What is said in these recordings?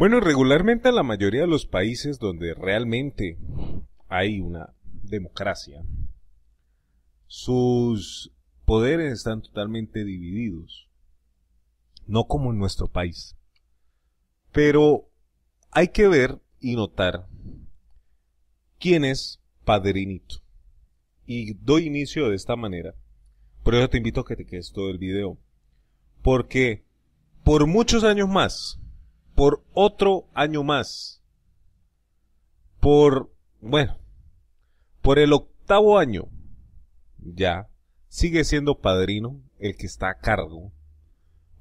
Bueno, regularmente en la mayoría de los países donde realmente hay una democracia, sus poderes están totalmente divididos. No como en nuestro país. Pero hay que ver y notar quién es Padrinito. Y doy inicio de esta manera. Por eso te invito a que te quedes todo el video. Porque por muchos años más, por otro año más. Por, bueno, por el octavo año, ya, sigue siendo padrino el que está a cargo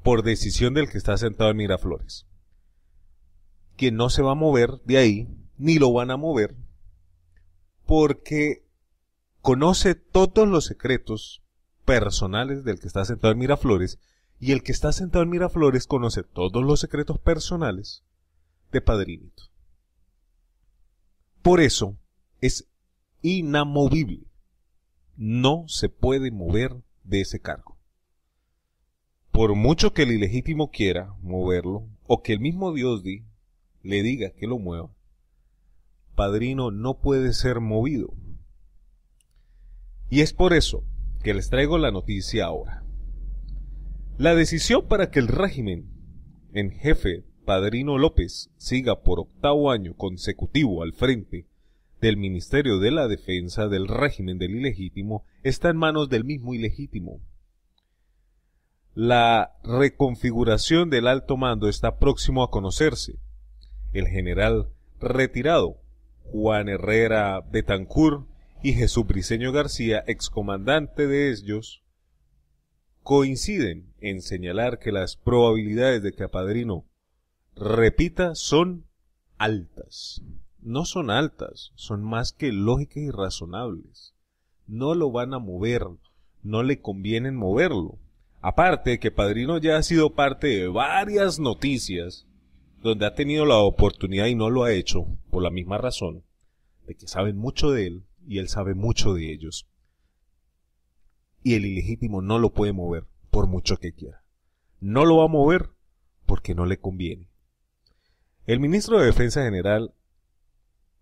por decisión del que está sentado en Miraflores. Quien no se va a mover de ahí, ni lo van a mover, porque conoce todos los secretos personales del que está sentado en Miraflores y el que está sentado en Miraflores conoce todos los secretos personales de Padrinito. Por eso es inamovible. No se puede mover de ese cargo. Por mucho que el ilegítimo quiera moverlo, o que el mismo Dios le diga que lo mueva, Padrino no puede ser movido. Y es por eso que les traigo la noticia ahora. La decisión para que el régimen en jefe Padrino López siga por octavo año consecutivo al frente del Ministerio de la Defensa del régimen del ilegítimo está en manos del mismo ilegítimo. La reconfiguración del alto mando está próximo a conocerse. El general retirado Juan Herrera Betancur y Jesús Briceño García, excomandante de ellos, coinciden en señalar que las probabilidades de que Padrino repita son altas. No son altas, son más que lógicas y razonables. No lo van a mover, no le convienen moverlo. Aparte que Padrino ya ha sido parte de varias noticias donde ha tenido la oportunidad y no lo ha hecho por la misma razón de que saben mucho de él y él sabe mucho de ellos y el ilegítimo no lo puede mover, por mucho que quiera. No lo va a mover porque no le conviene. El ministro de Defensa General,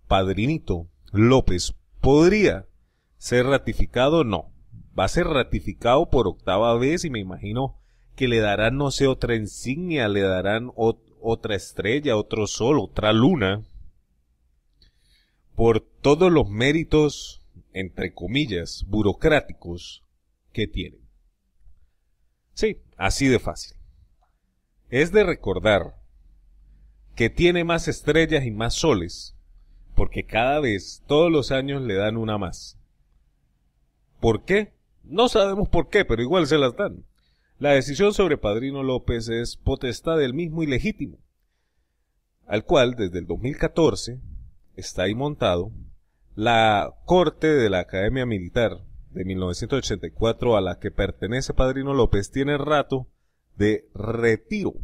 Padrinito López, podría ser ratificado, no. Va a ser ratificado por octava vez y me imagino que le darán, no sé, otra insignia, le darán otra estrella, otro sol, otra luna, por todos los méritos, entre comillas, burocráticos que tienen. Sí, así de fácil. Es de recordar que tiene más estrellas y más soles, porque cada vez, todos los años le dan una más. ¿Por qué? No sabemos por qué, pero igual se las dan. La decisión sobre Padrino López es potestad del mismo y legítimo, al cual desde el 2014 está ahí montado la Corte de la Academia Militar, de 1984 a la que pertenece Padrino López tiene rato de retiro,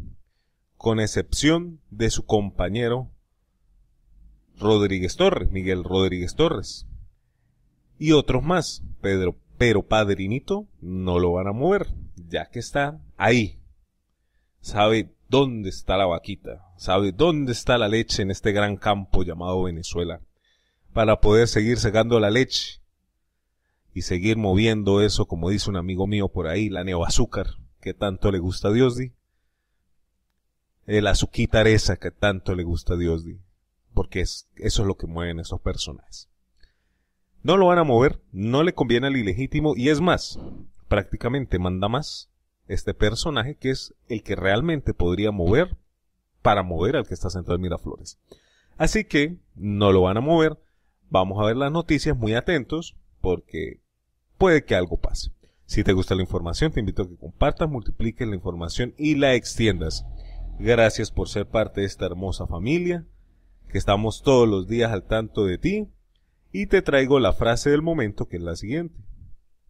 con excepción de su compañero Rodríguez Torres, Miguel Rodríguez Torres, y otros más, Pedro, pero Padrinito no lo van a mover, ya que está ahí. Sabe dónde está la vaquita, sabe dónde está la leche en este gran campo llamado Venezuela, para poder seguir sacando la leche y seguir moviendo eso, como dice un amigo mío por ahí, la neoazúcar, que tanto le gusta a Diosdi, la azuquita que tanto le gusta a Diosdi, porque es, eso es lo que mueven esos personajes. No lo van a mover, no le conviene al ilegítimo, y es más, prácticamente manda más este personaje que es el que realmente podría mover para mover al que está sentado en Miraflores. Así que no lo van a mover. Vamos a ver las noticias muy atentos porque puede que algo pase. Si te gusta la información, te invito a que compartas, multipliques la información y la extiendas. Gracias por ser parte de esta hermosa familia, que estamos todos los días al tanto de ti. Y te traigo la frase del momento, que es la siguiente.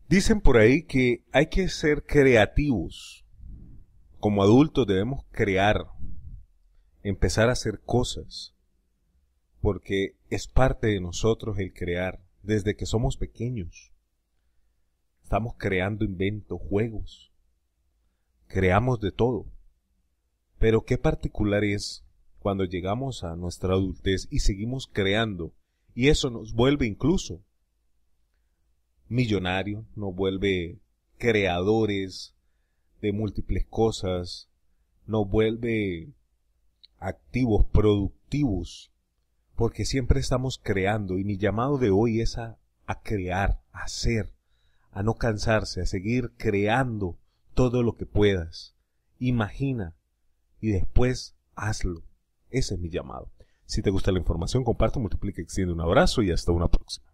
Dicen por ahí que hay que ser creativos. Como adultos debemos crear, empezar a hacer cosas, porque es parte de nosotros el crear desde que somos pequeños. Estamos creando inventos, juegos. Creamos de todo. Pero qué particular es cuando llegamos a nuestra adultez y seguimos creando. Y eso nos vuelve incluso millonario, nos vuelve creadores de múltiples cosas, nos vuelve activos, productivos, porque siempre estamos creando y mi llamado de hoy es a, crear, a ser a no cansarse, a seguir creando todo lo que puedas. Imagina y después hazlo. Ese es mi llamado. Si te gusta la información, comparte, multiplica, extiende un abrazo y hasta una próxima.